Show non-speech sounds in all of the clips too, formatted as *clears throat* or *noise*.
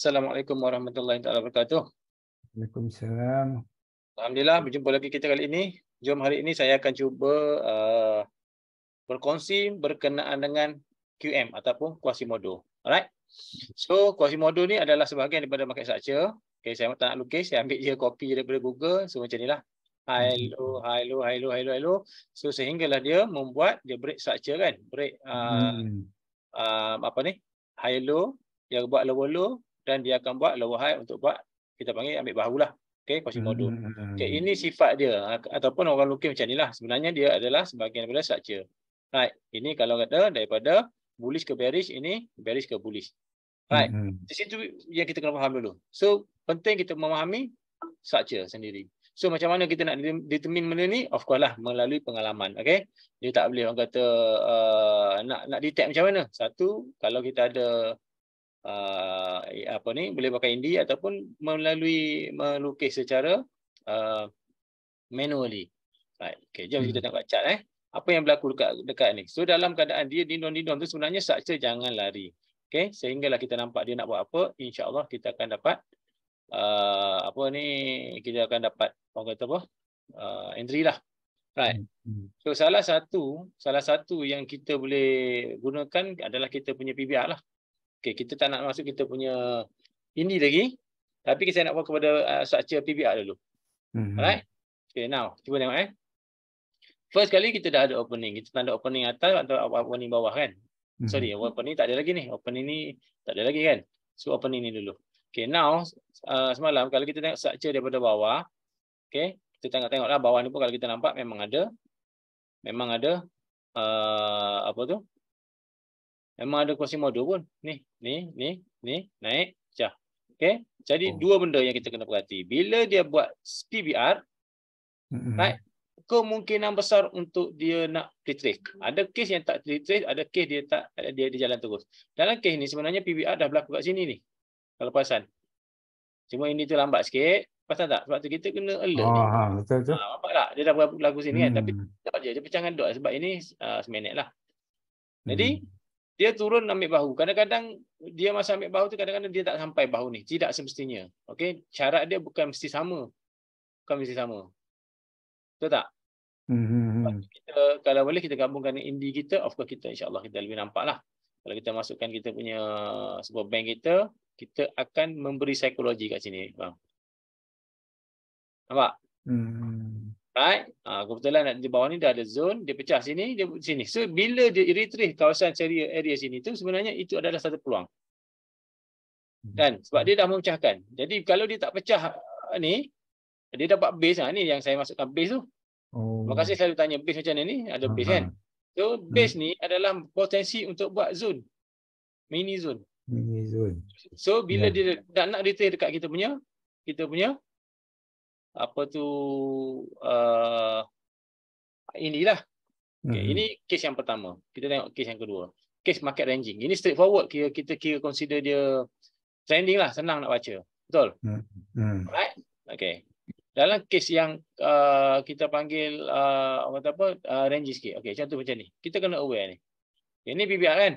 Assalamualaikum warahmatullahi wabarakatuh. Waalaikumsalam. Alhamdulillah berjumpa lagi kita kali ini. Jom hari ini saya akan cuba uh, berkongsi berkenaan dengan QM ataupun modul. Alright. So kuasi modul ni adalah sebahagian daripada market structure. Okay, saya tak nak lukis, saya ambil dia copy daripada Google. So macam inilah. Hello, hmm. hello, hello, hello, hello. So sehinggalah dia membuat dia break structure kan. Break uh, hmm. uh, apa ni? High low, yang buat low low, dan dia akan buat low high untuk buat kita panggil ambil bahulah okey quasimodo hmm. okey ini sifat dia ataupun orang lukis macam inilah sebenarnya dia adalah sebahagian daripada structure right ini kalau kata daripada bullish ke bearish ini bearish ke bullish right hmm. di situ yang kita kena faham dulu so penting kita memahami structure sendiri So macam mana kita nak determine benda ni? Of course lah melalui pengalaman. Okay? Dia tak boleh orang kata uh, nak nak detect macam mana. Satu, kalau kita ada uh, apa ni boleh pakai indi ataupun melalui melukis secara uh, manually. Right. Okay, jom kita hmm. tengok chart eh. Apa yang berlaku dekat dekat ni? So dalam keadaan dia dindon-dindon tu sebenarnya saksa jangan lari. Okay, sehinggalah kita nampak dia nak buat apa, insya-Allah kita akan dapat uh, apa ni kita akan dapat apa kata apa? Uh, entry lah. Right. Hmm, hmm. So salah satu salah satu yang kita boleh gunakan adalah kita punya PBR lah. Okay, kita tak nak masuk kita punya ini lagi. Tapi saya nak buat kepada uh, structure PBR dulu. Mm -hmm. Alright? Okay, now. Cuba tengok eh. First kali kita dah ada opening. Kita tanda opening atas atau opening bawah kan? Mm -hmm. Sorry, opening tak ada lagi ni. Opening ni tak ada lagi kan? So, opening ni dulu. Okay, now. Uh, semalam kalau kita tengok structure daripada bawah. Okay. Kita tengok-tengoklah bawah ni pun kalau kita nampak memang ada. Memang ada. Uh, apa tu? memang ada kuasa modul pun. Ni, ni, ni, ni, naik, pecah. okay? Jadi oh. dua benda yang kita kena perhati. Bila dia buat PBR, naik mm -hmm. kemungkinan besar untuk dia nak retrace. Ada kes yang tak retrace, ada kes dia tak dia dia jalan terus. Dalam kes ni sebenarnya PBR dah berlaku kat sini ni. Kalau pasal. Cuma ini tu lambat sikit. Pasal tak? Sebab tu kita kena alert oh, ni. Ha, betul -betul. Ha, nampak tak? Dia dah berlaku sini hmm. kan. Tapi tak hmm. je. Dia pecahkan dot sebab ini uh, seminit lah. Jadi, hmm dia turun ambil bahu. Kadang-kadang dia masa ambil bahu tu kadang-kadang dia tak sampai bahu ni. Tidak semestinya. Okey, syarat dia bukan mesti sama. Bukan mesti sama. Betul tak? Mm-hmm. Kita, kalau boleh kita gabungkan indi kita, of course kita insya-Allah kita lebih nampak lah. Kalau kita masukkan kita punya sebuah bank kita, kita akan memberi psikologi kat sini, bang. Nampak? Hmm, right ha, kebetulan di bawah ni dah ada zone dia pecah sini dia sini so bila dia retrieve kawasan area area sini tu sebenarnya itu adalah satu peluang hmm. kan sebab dia dah memecahkan jadi kalau dia tak pecah ni dia dapat base ha. ni yang saya masukkan base tu oh. terima kasih selalu tanya base macam ni ada base Aha. kan so hmm. base ni adalah potensi untuk buat zone mini zone mini zone so bila yeah. dia nak retrieve dekat kita punya kita punya apa tu uh, inilah okay, hmm. ini case yang pertama kita tengok case yang kedua case market ranging ini straight forward. kita kira consider dia trending lah senang nak baca betul hmm. hmm. right okay dalam case yang uh, kita panggil uh, apa apa uh, range sikit okey contoh macam ni kita kena aware ni okay, ini PBR kan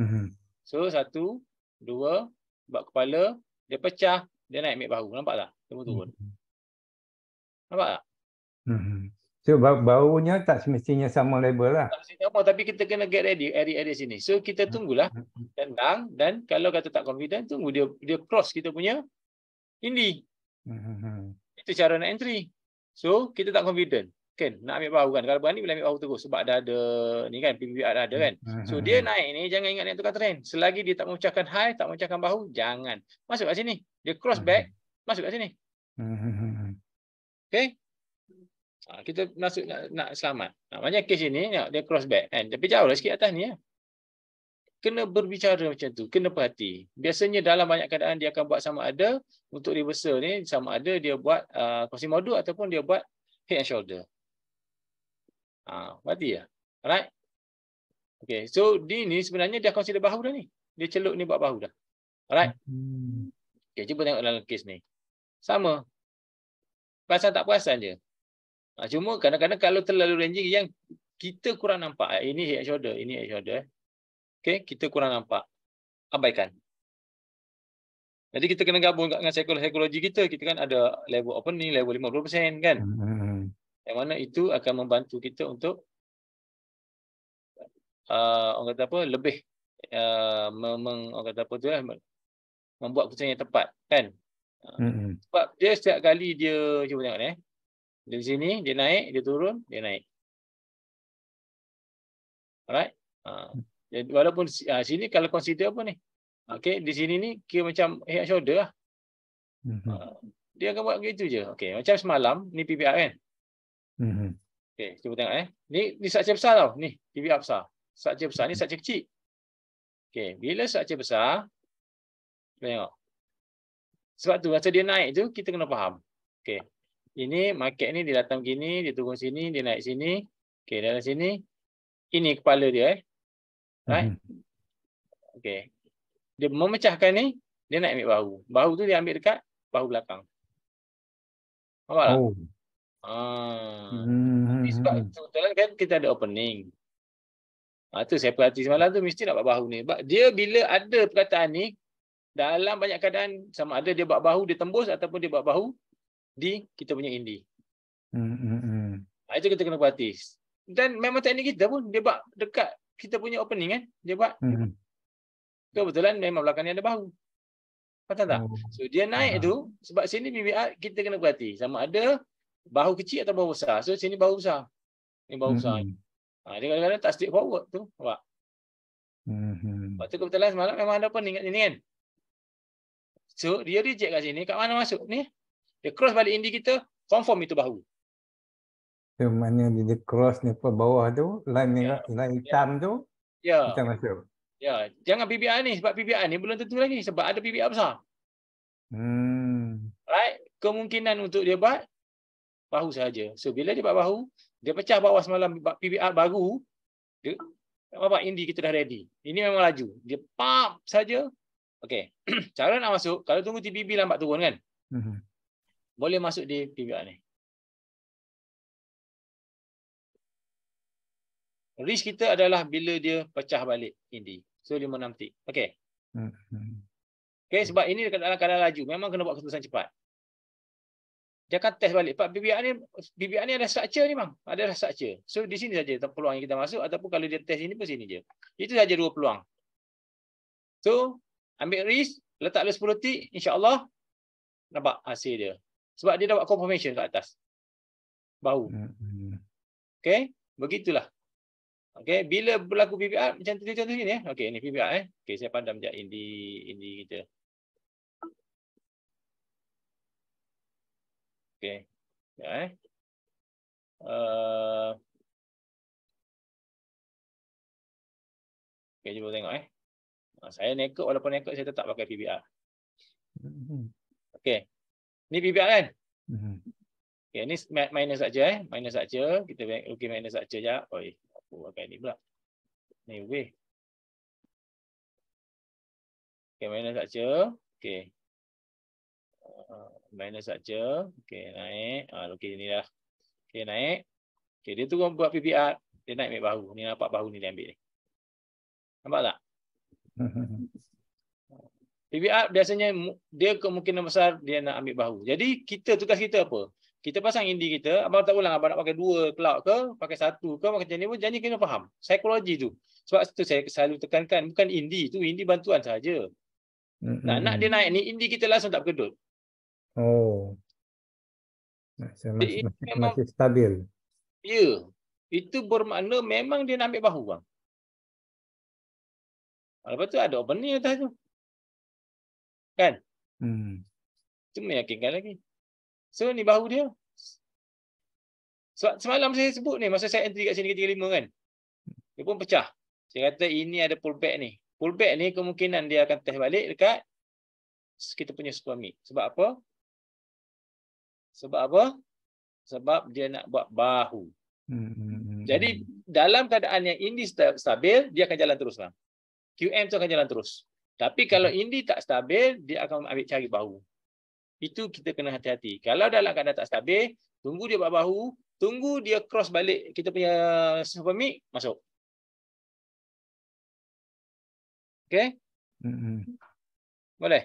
hmm. so satu dua buat kepala dia pecah dia naik mid bahu nampak tak dia turun hmm. Nampak tak? Hmm. So bau baunya tak semestinya sama label lah. Tak semestinya sama tapi kita kena get ready area-area sini. So kita hmm. tunggulah hmm. Hmm. tendang dan kalau kata tak confident tunggu dia dia cross kita punya ini. Hmm. Itu cara nak entry. So kita tak confident. Kan nak ambil bau kan. Kalau berani boleh ambil bau terus sebab dah ada ni kan PPR dah ada kan. So dia naik ni jangan ingat dia tukar trend. Selagi dia tak mengucapkan high, tak mengucapkan bau jangan. Masuk kat sini. Dia cross back, masuk kat sini. Okey. Ah, kita masuk nak, nak selamat. Nah, macam kes ini dia cross back kan. Tapi jauh lah sikit atas ni ya. Kena berbicara macam tu, kena perhati. Biasanya dalam banyak keadaan dia akan buat sama ada untuk reversal ni sama ada dia buat uh, crossing module ataupun dia buat head and shoulder. Ah, uh, berarti ya. Lah. Alright. Okay, so di ni sebenarnya dia consider bahu dah ni. Dia celuk ni buat bahu dah. Alright. Hmm. Okay, cuba tengok dalam kes ni. Sama, perasaan tak perasaan je. Ha, cuma kadang-kadang kalau terlalu ranging yang kita kurang nampak. Eh, ini head shoulder, ini head shoulder. Eh. Okay, kita kurang nampak. Abaikan. Jadi kita kena gabung dengan psikologi kita. Kita kan ada level opening, level 50% kan. Hmm. Yang mana itu akan membantu kita untuk uh, orang kata apa, lebih uh, meng, orang kata apa tu lah, membuat keputusan yang tepat kan Mm-hmm. Sebab dia setiap kali dia cuba tengok ni. Eh. Di sini dia naik, dia turun, dia naik. Alright. Ha. Jadi walaupun ha, sini kalau consider apa ni? Okay, di sini ni kira macam head shoulder lah. Mm-hmm. Ha. Dia akan buat begitu je. Okay, macam semalam ni PBR kan? hmm Okay, cuba tengok eh. Ni ni structure besar tau. Ni PBR besar. Structure besar ni structure kecil. Okay, bila structure besar, tengok. Sebab tu masa dia naik tu kita kena faham. Okey. Ini market ni dia datang gini, dia turun sini, dia naik sini. Okey, dalam sini ini kepala dia eh. Right? Mhm. Okey. Dia memecahkan ni, dia nak ambil bahu. Bahu tu dia ambil dekat bahu belakang. Faham tak? Oh. Ah. Hmm. Sebab kan kita ada opening. Ah tu saya perhati semalam tu mesti nak buat bahu ni. Sebab dia bila ada perkataan ni, dalam banyak keadaan sama ada dia buat bahu dia tembus ataupun dia buat bahu di kita punya indi. Hmm hmm. hmm. Ha, itu kita kena perhati. Dan memang teknik kita pun dia buat dekat kita punya opening kan. Dia buat. Hmm. Tu hmm. betulan memang belakang ni ada bahu. Faham tak? Oh. So dia naik ah. tu sebab sini BBR kita kena perhati sama ada bahu kecil atau bahu besar. So sini bahu besar. Ini bahu hmm, besar. Hmm. Ha, dia kadang-kadang tak straight forward tu. Nampak? Hmm. Waktu kebetulan semalam memang ada pun ingat ini kan. So dia reject kat sini kat mana masuk ni? Dia cross balik Indi indicator confirm itu bahu. So mana dia cross ni pun bawah tu line yeah. Ya. line hitam yeah. tu. Ya. Yeah. Kita masuk. Ya, yeah. jangan PBI ni sebab PBI ni belum tentu lagi sebab ada PBI besar. Hmm. Right? Kemungkinan untuk dia buat bahu saja. So bila dia buat bahu, dia pecah bawah semalam buat PBI baru dia apa indi kita dah ready. Ini memang laju. Dia pam saja Okey, *clears throat* cara nak masuk, kalau tunggu TPB lambat turun kan? -hmm. Boleh masuk di PBR ni. Risk kita adalah bila dia pecah balik ini. So, 5-6 tick. Okey. Mhm. Okey, sebab ini dalam kadar laju. Memang kena buat keputusan cepat. Dia akan test balik. Pak PBR ni, PBR ni ada structure ni, bang. Ada structure. So, di sini saja peluang yang kita masuk. Ataupun kalau dia test ini pun sini je. Itu saja dua peluang. So, ambil risk, letak dalam 10 tick, insyaAllah, nampak hasil dia. Sebab dia dapat confirmation kat atas. Bau. Okay, begitulah. Okay, bila berlaku PBR, macam tu contoh eh? ni. Eh? Okay, ini PBR. Eh? Okay, saya pandang sekejap indi indi kita. Okay. Ya, eh? uh... Okay, cuba tengok eh. Ah, saya naked walaupun naked saya tetap pakai PBR. Mm-hmm. Okey. Ni PBR kan? Mm-hmm. Okay, ni minus saja eh. Minus saja. Kita okey okay, minus saja ya. Oi, aku pakai ni pula. Ni we. Okay, minus saja. Okey. Ah, minus saja. Okey, naik. Ah, uh, okey ni dah. Okey, naik. Okey, dia tu buat PBR, dia naik ambil bahu. Ni nampak bahu ni dia ambil ni. Nampak tak? *laughs* PVR biasanya dia kemungkinan besar dia nak ambil bahu. Jadi kita tugas kita apa? Kita pasang indie kita, abang tak ulang abang nak pakai dua clock ke, pakai satu ke, pakai jenis pun jadi kena faham psikologi tu. Sebab itu saya selalu tekankan bukan indie tu, indie bantuan saja. Mm-hmm. Nak nak dia naik ni indie kita langsung tak berkedut. Oh. Masih, masih, masih, masih stabil. Ya. Itu bermakna memang dia nak ambil bahu bang. Lepas tu ada opening atas tu. Kan? Hmm. Itu meyakinkan lagi. So ni bahu dia. So, semalam saya sebut ni, masa saya entry kat sini ke lima kan. Dia pun pecah. Saya kata ini ada pullback ni. Pullback ni kemungkinan dia akan test balik dekat kita punya super mid. Sebab apa? Sebab apa? Sebab dia nak buat bahu. Hmm. hmm, hmm Jadi hmm. dalam keadaan yang ini stabil, dia akan jalan terus lah. QM tu akan jalan terus. Tapi kalau mhm. ini tak stabil, dia akan ambil cari bahu. Itu kita kena hati-hati. Kalau dalam keadaan tak stabil, tunggu dia buat bahu, tunggu dia cross balik kita punya super mic, masuk. Okay? Mm -hmm. Boleh?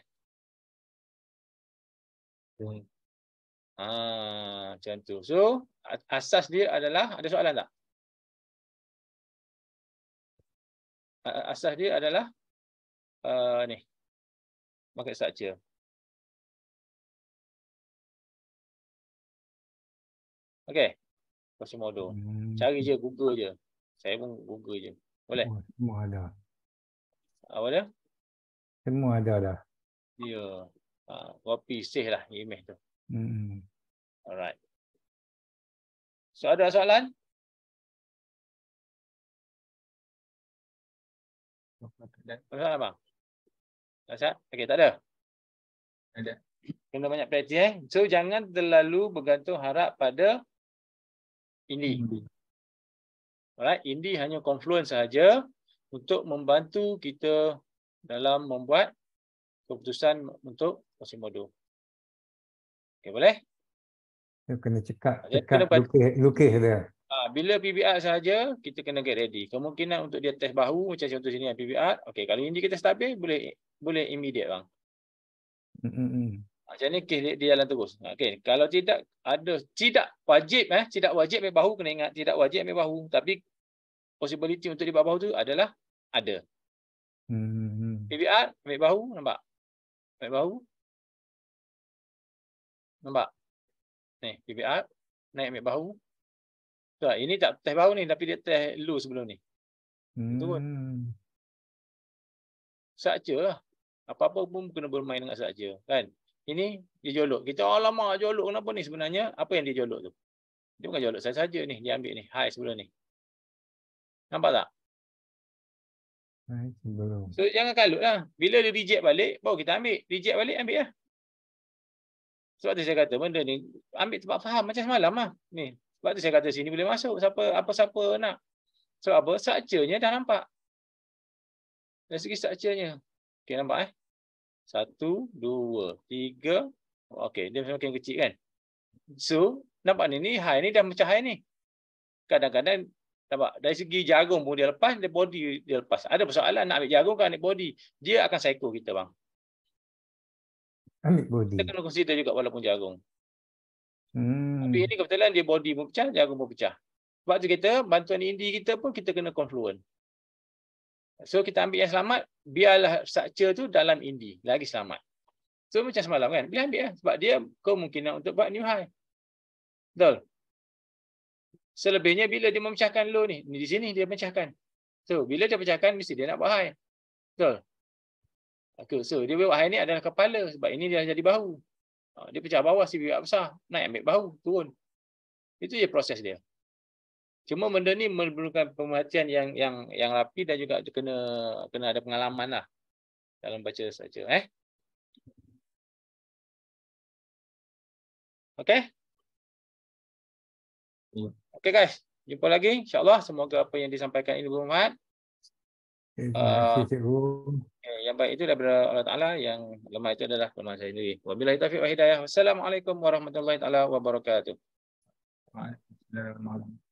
Mm. Ah, macam tu. So, asas dia adalah, ada soalan tak? asas dia adalah uh, ni market structure okey Quasimodo. Hmm. Cari je Google je. Saya pun Google je. Boleh? Semua ada. Apa dia? Semua ada dah. Ya. Yeah. Ha, copy save lah image tu. Hmm. Alright. So ada soalan? dan Tengah abang. Tak sah? Okey, tak ada. Ada. Kena banyak praktis eh. So jangan terlalu bergantung harap pada ini. Alright, ini hanya confluence saja untuk membantu kita dalam membuat keputusan untuk Quasimodo. Okey, boleh? Dia kena cekak, cekak, lukis, lukis dia. Ha, bila PBR saja kita kena get ready. Kemungkinan untuk dia test bahu macam contoh sini PBR. Okey, kalau ini kita stabil boleh boleh immediate bang. Macam ni kes dia, dia jalan terus. Okey, kalau tidak ada tidak wajib eh, tidak wajib ambil bahu kena ingat tidak wajib ambil bahu tapi possibility untuk dibuat bahu tu adalah ada. Hmm. PBR ambil bahu nampak? Ambil bahu. Nampak? Ni PBR naik ambil bahu tak, ini tak teh baru ni tapi dia teh low sebelum ni. Hmm. Saja lah. Apa-apa pun kena bermain dengan saja, kan? Ini dia jolok. Kita oh, lama jolok kenapa ni sebenarnya? Apa yang dia jolok tu? Dia bukan jolok saya saja ni, dia ambil ni high sebelum ni. Nampak tak? Hai So jangan kalut lah. Bila dia reject balik, baru kita ambil. Reject balik, ambil lah. Sebab tu saya kata benda ni, ambil tempat faham macam semalam lah. Ni, sebab tu saya kata sini boleh masuk. Siapa apa siapa nak. Sebab apa? structure dah nampak. Dari segi structure-nya. Okey, nampak eh? Satu, dua, tiga. Okey, dia semakin kecil kan? So, nampak ni? ni high ni dah macam high ni. Kadang-kadang, nampak? Dari segi jagung pun dia lepas, dia body dia lepas. Ada persoalan nak ambil jagung ke ambil body. Dia akan psycho kita, bang. Ambil body. Kita kena consider juga walaupun jagung. Hmm. Tapi ini kebetulan dia body pun pecah, jarum pun pecah. Sebab tu kita, bantuan indi kita pun kita kena confluent. So kita ambil yang selamat, biarlah structure tu dalam indi. Lagi selamat. So macam semalam kan, biar ambil lah. Sebab dia kemungkinan untuk buat new high. Betul? Selebihnya bila dia memecahkan low ni. ni di sini dia pecahkan. So bila dia pecahkan, mesti dia nak buat high. Betul? Okay. So dia buat high ni adalah kepala. Sebab ini dia jadi bahu. Ah, dia pecah bawah, si pipi besar. Naik ambil bahu, turun. Itu je proses dia. Cuma benda ni memerlukan pemerhatian yang yang yang rapi dan juga kena kena ada pengalaman lah dalam baca saja. Eh? Okay? Okay guys. Jumpa lagi. InsyaAllah semoga apa yang disampaikan ini bermanfaat. Eh, terima ah. kasih yang baik itu daripada Allah Taala yang lemah itu adalah lemah saya sendiri. Wabillahi taufiq wa hidayah. Wassalamualaikum warahmatullahi taala wabarakatuh. Waalaikumsalam warahmatullahi